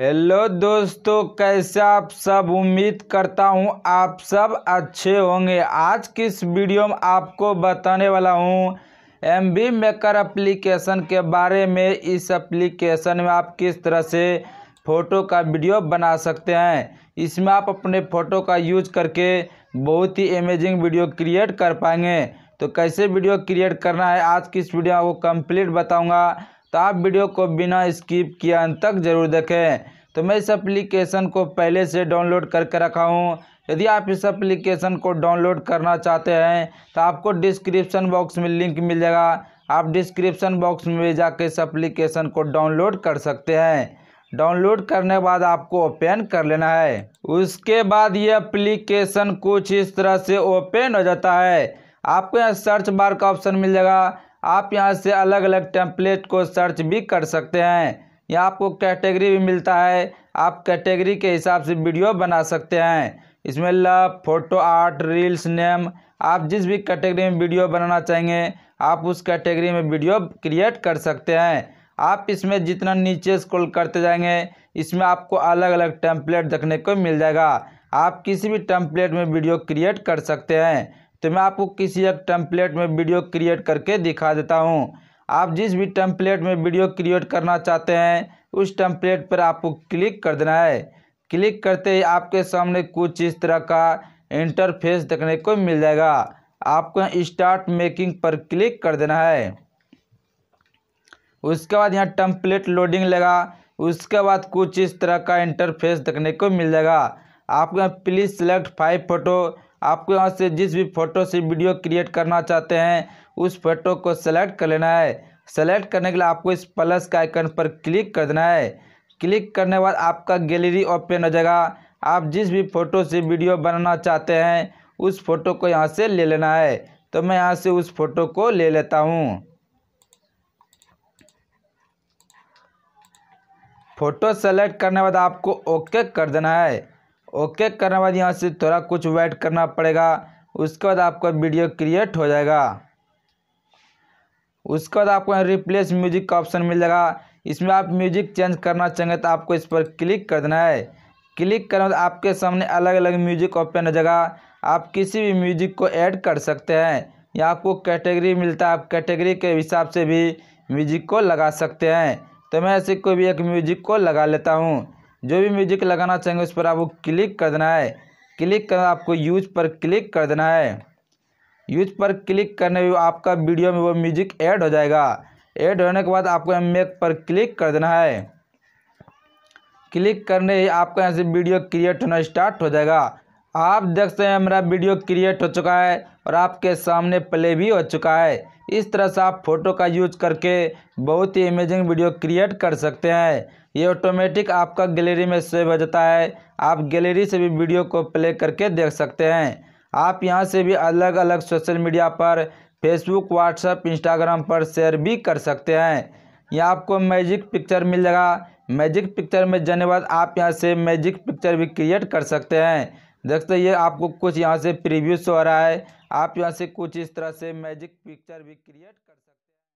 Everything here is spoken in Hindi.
हेलो दोस्तों कैसे आप सब उम्मीद करता हूँ आप सब अच्छे होंगे आज की इस वीडियो में आपको बताने वाला हूँ एम बी मेकर अप्लीकेशन के बारे में इस एप्लीकेशन में आप किस तरह से फ़ोटो का वीडियो बना सकते हैं इसमें आप अपने फ़ोटो का यूज करके बहुत ही अमेजिंग वीडियो क्रिएट कर पाएंगे तो कैसे वीडियो क्रिएट करना है आज की इस वीडियो में वो कंप्लीट बताऊँगा तो आप वीडियो को बिना स्किप किया अंत तक जरूर देखें तो मैं इस एप्लीकेशन को पहले से डाउनलोड करके रखा हूँ यदि आप इस एप्लीकेशन को डाउनलोड करना चाहते हैं तो आपको डिस्क्रिप्शन बॉक्स में लिंक मिल जाएगा आप डिस्क्रिप्शन बॉक्स में जाकर इस एप्लीकेशन को डाउनलोड कर सकते हैं डाउनलोड करने के बाद आपको ओपन कर लेना है उसके बाद ये एप्लीकेशन कुछ इस तरह से ओपन हो जाता है आपको यहाँ सर्च बार का ऑप्शन मिल जाएगा आप यहाँ से अलग अलग टेम्पलेट को सर्च भी कर सकते हैं यहाँ आपको कैटेगरी भी मिलता है आप कैटेगरी के हिसाब से वीडियो बना सकते हैं इसमें love photo art reels name आप जिस भी कैटेगरी में वीडियो बनाना चाहेंगे आप उस कैटेगरी में वीडियो क्रिएट कर सकते हैं आप इसमें जितना नीचे स्क्रॉल करते जाएंगे इसमें आपको अलग अलग टेम्पलेट देखने को मिल जाएगा आप किसी भी टेम्पलेट में वीडियो क्रिएट कर सकते हैं तो मैं आपको किसी एक टेम्पलेट में वीडियो क्रिएट करके दिखा देता हूँ आप जिस भी टेम्पलेट में वीडियो क्रिएट करना चाहते हैं उस टेम्पलेट पर आपको क्लिक कर देना है क्लिक करते ही आपके सामने कुछ इस तरह का इंटरफेस देखने को मिल जाएगा आपको स्टार्ट मेकिंग पर क्लिक कर देना है उसके बाद यहाँ टेम्पलेट लोडिंग लगा उसके बाद कुछ इस तरह का इंटरफेस देखने को मिल जाएगा आपको यहाँ प्लीज़ सेलेक्ट फाइव फ़ोटो आपको यहाँ से जिस भी फोटो से वीडियो क्रिएट करना चाहते हैं उस फोटो को सेलेक्ट कर लेना है सेलेक्ट करने के लिए आपको इस प्लस का आइकन पर क्लिक कर देना है क्लिक करने के बाद आपका गैलरी ओपन हो जाएगा आप जिस भी फ़ोटो से वीडियो बनाना चाहते हैं उस फ़ोटो को यहाँ से ले लेना है तो मैं यहाँ से उस फ़ोटो को ले लेता हूँ फ़ोटो सेलेक्ट करने के बाद आपको ओके कर देना है ओके करने के बाद यहाँ से थोड़ा कुछ वेट करना पड़ेगा उसके बाद आपका वीडियो क्रिएट हो जाएगा उसके बाद आपको यहाँ रिप्लेस म्यूजिक का ऑप्शन मिल जाएगा इसमें आप म्यूजिक चेंज करना चाहेंगे तो आपको इस पर क्लिक कर देना है क्लिक करने बाद आपके सामने अलग अलग म्यूजिक ओपन हो जाएगा आप किसी भी म्यूजिक को ऐड कर सकते हैं या आपको कैटेगरी मिलता है आप कैटेगरी के हिसाब से भी म्यूजिक को लगा सकते हैं तो मैं ऐसे कोई भी एक म्यूजिक को लगा लेता हूँ जो भी म्यूजिक लगाना चाहेंगे उस पर आपको क्लिक कर देना है क्लिक कर आपको यूज पर क्लिक कर देना है यूज पर क्लिक करने में आपका वीडियो में वो म्यूजिक ऐड हो जाएगा ऐड होने के बाद आपको मेक पर क्लिक कर देना है क्लिक करने ही आपका यहाँ से वीडियो क्रिएट होना स्टार्ट हो जाएगा आप देख सकते हैं हमारा वीडियो क्रिएट हो चुका है और आपके सामने प्ले भी हो चुका है इस तरह से आप फोटो का यूज करके बहुत ही अमेजिंग वीडियो क्रिएट कर सकते हैं ये ऑटोमेटिक आपका गैलरी में सेव हो जाता है आप गैलरी से भी वीडियो को प्ले करके देख सकते हैं आप यहाँ से भी अलग अलग सोशल मीडिया पर फेसबुक व्हाट्सएप इंस्टाग्राम पर शेयर भी कर सकते हैं यहाँ आपको मैजिक पिक्चर मिल जाएगा मैजिक पिक्चर में जाने बाद आप यहाँ से मैजिक पिक्चर भी क्रिएट कर सकते हैं देखते ये आपको कुछ यहाँ से शो हो रहा है आप यहाँ से कुछ इस तरह से मैजिक पिक्चर भी क्रिएट कर सकते